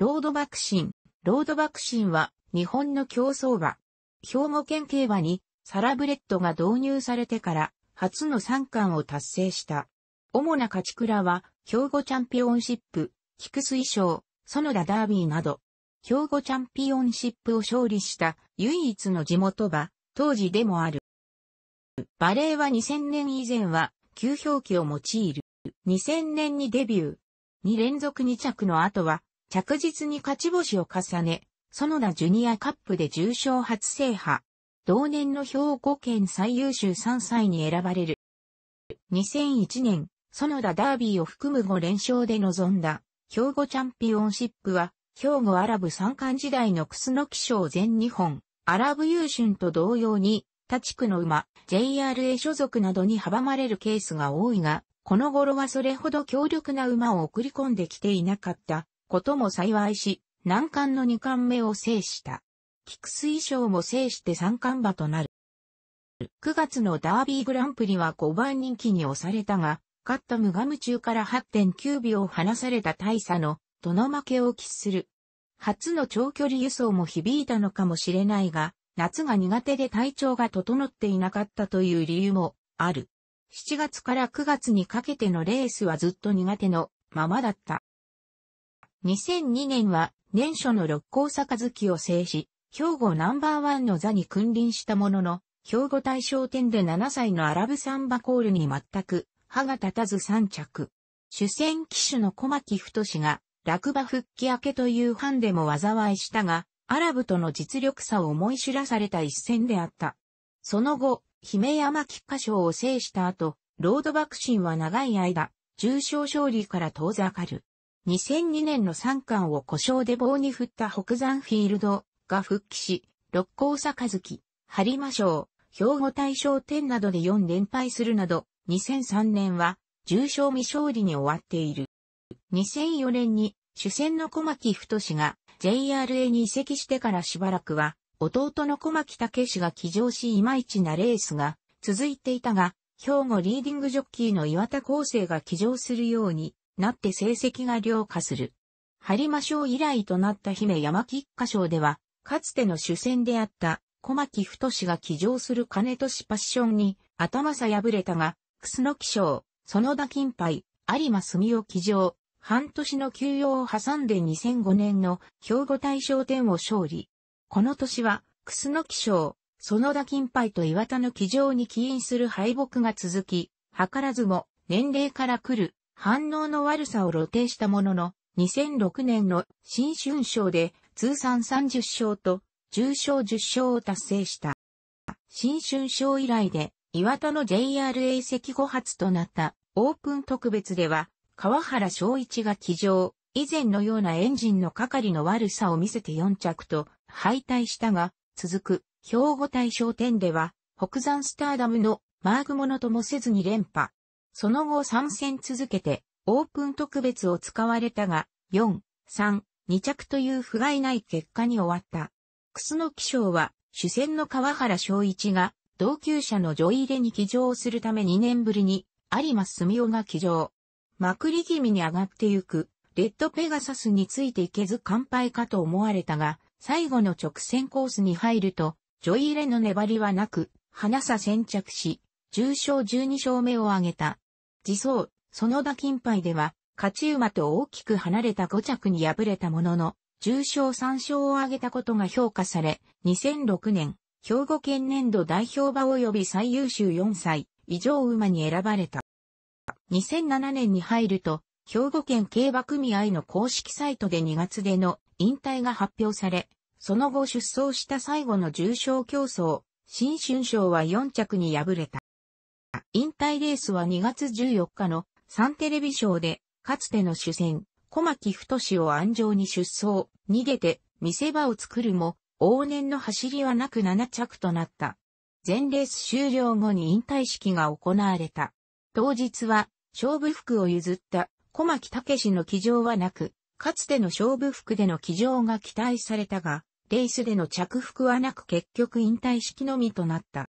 ロードバクシン。ロードバクシンは日本の競争馬。兵庫県競馬にサラブレッドが導入されてから初の三冠を達成した。主な勝ち倉は兵庫チャンピオンシップ、菊水賞、園田ダービーなど、兵庫チャンピオンシップを勝利した唯一の地元馬、当時でもある。バレーは2000年以前は旧表記を用いる。2000年にデビュー。2連続2着の後は着実に勝ち星を重ね、園田ジュニアカップで重賞初制覇。同年の兵庫県最優秀3歳に選ばれる。2001年、園田ダービーを含む5連勝で臨んだ、兵庫チャンピオンシップは、兵庫アラブ三冠時代のクスノキ賞全日本、アラブ優春と同様に、他地区の馬、JRA 所属などに阻まれるケースが多いが、この頃はそれほど強力な馬を送り込んできていなかったことも幸いし、難関の2冠目を制した。菊水賞も制して3冠馬となる。9月のダービーグランプリは5番人気に押されたが、勝ったムガム中から8.9秒離された大差の、との負けを喫する。初の長距離輸送も響いたのかもしれないが、夏が苦手で体調が整っていなかったという理由もある。7月から9月にかけてのレースはずっと苦手のままだった。2002年は年初の六甲杯を制し、兵庫ナンバーワンの座に君臨したものの、兵庫大賞典で7歳のアラブサンバコールに全く歯が立たず3着。主戦騎手の小牧太が落馬復帰明けというァンでも災いしたが、アラブとの実力差を思い知らされた一戦であった。その後、姫山菊花賞を制した後、ロード爆心は長い間、重賞勝利から遠ざかる。2002年の三冠を故障で棒に振った北山フィールドが復帰し、六甲坂ましょ賞、兵庫大賞天などで4連敗するなど、2003年は重賞未勝利に終わっている。2004年に主戦の小牧太が JRA に移籍してからしばらくは、弟の小牧武氏が騎乗しいまいちなレースが続いていたが、兵庫リーディングジョッキーの岩田康生が騎乗するようになって成績が良化する。張馬賞以来となった姫山菊花賞では、かつての主戦であった小牧太が騎乗する金年パッションに頭さ敗れたが、楠木賞、園田金杯、有馬澄を騎乗、半年の休養を挟んで2005年の兵庫大賞典を勝利。この年は、楠木賞、園田金杯と岩田の騎乗に起因する敗北が続き、図らずも年齢から来る反応の悪さを露呈したものの、2006年の新春賞で通算30勝と重賞10勝を達成した。新春賞以来で岩田の JRA 席後発となったオープン特別では川原昭一が騎乗。以前のようなエンジンの係の悪さを見せて4着と敗退したが、続く兵庫大象店では北山スターダムのマークものともせずに連覇。その後3戦続けて、オープン特別を使われたが、4、3、2着という不甲斐ない結果に終わった。楠キ賞は、主戦の川原昭一が、同級者のジョイレに騎乗するため2年ぶりに、有馬澄夫が騎乗。まくり気味に上がってゆく、レッドペガサスについていけず乾杯かと思われたが、最後の直線コースに入ると、ジョイレの粘りはなく、花さ先着し、重賞12勝目を挙げた。自走、園田金杯では、勝ち馬と大きく離れた5着に敗れたものの、重賞3勝を挙げたことが評価され、2006年、兵庫県年度代表馬及び最優秀4歳以上馬に選ばれた。2007年に入ると、兵庫県競馬組合の公式サイトで2月での引退が発表され、その後出走した最後の重賞競争、新春賞は4着に敗れた。引退レースは2月14日のサンテレビショーで、かつての主戦、小牧太を安城に出走、逃げて見せ場を作るも、往年の走りはなく7着となった。全レース終了後に引退式が行われた。当日は、勝負服を譲った小牧武の騎乗はなく、かつての勝負服での騎乗が期待されたが、レースでの着服はなく結局引退式のみとなった。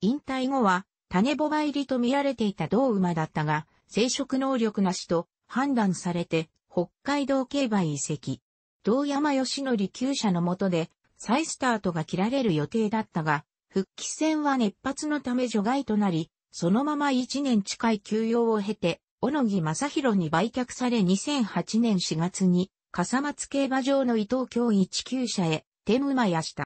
引退後は、種ボバ入りと見られていた同馬だったが、生殖能力なしと判断されて、北海道競馬移籍。同山義則厩社の下で、再スタートが切られる予定だったが、復帰戦は熱発のため除外となり、そのまま1年近い休養を経て、小野木正宏に売却され2008年4月に、笠松競馬場の伊藤京一級車へ、天馬やした。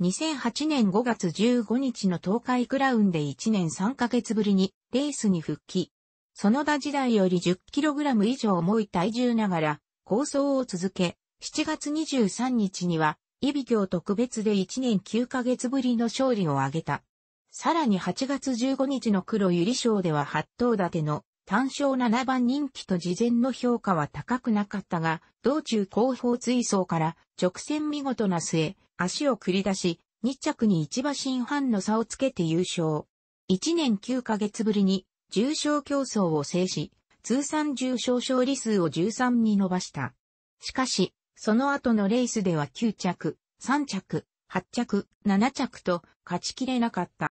2008年5月15日の東海クラウンで1年3ヶ月ぶりにレースに復帰。その田時代より 10kg 以上重い体重ながら、構想を続け、7月23日には、イビ行特別で1年9ヶ月ぶりの勝利を挙げた。さらに8月15日の黒百合賞では8頭立ての単勝7番人気と事前の評価は高くなかったが、道中後方追走から直線見事な末、足を繰り出し、2着に1馬身半の差をつけて優勝。1年9ヶ月ぶりに重賞競争を制し、通算重賞勝利数を13に伸ばした。しかし、その後のレースでは9着、3着、8着、7着と勝ちきれなかった。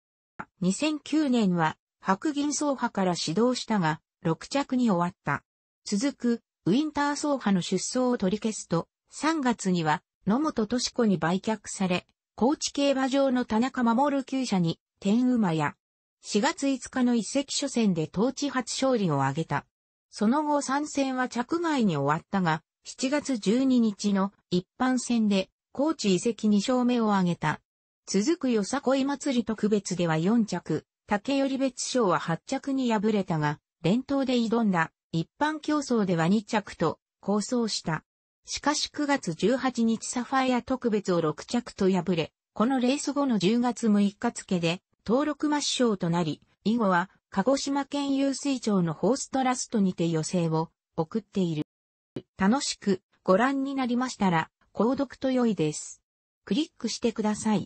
2009年は白銀走破から指導したが、6着に終わった。続く、ウィンター走破の出走を取り消すと、3月には野本敏子に売却され、高知競馬場の田中守厩舎に、天馬や、4月5日の一席初戦で当地初勝利を挙げた。その後参戦は着外に終わったが、7月12日の一般戦で、高知遺跡2勝目を挙げた。続くよさこい祭り特別では4着、竹寄別賞は8着に敗れたが、連投で挑んだ一般競争では2着と、構想した。しかし9月18日サファイア特別を6着と破れ、このレース後の10月6日付で登録抹消となり、以後は鹿児島県有水町のホーストラストにて予選を送っている。楽しくご覧になりましたら、購読と良いです。クリックしてください。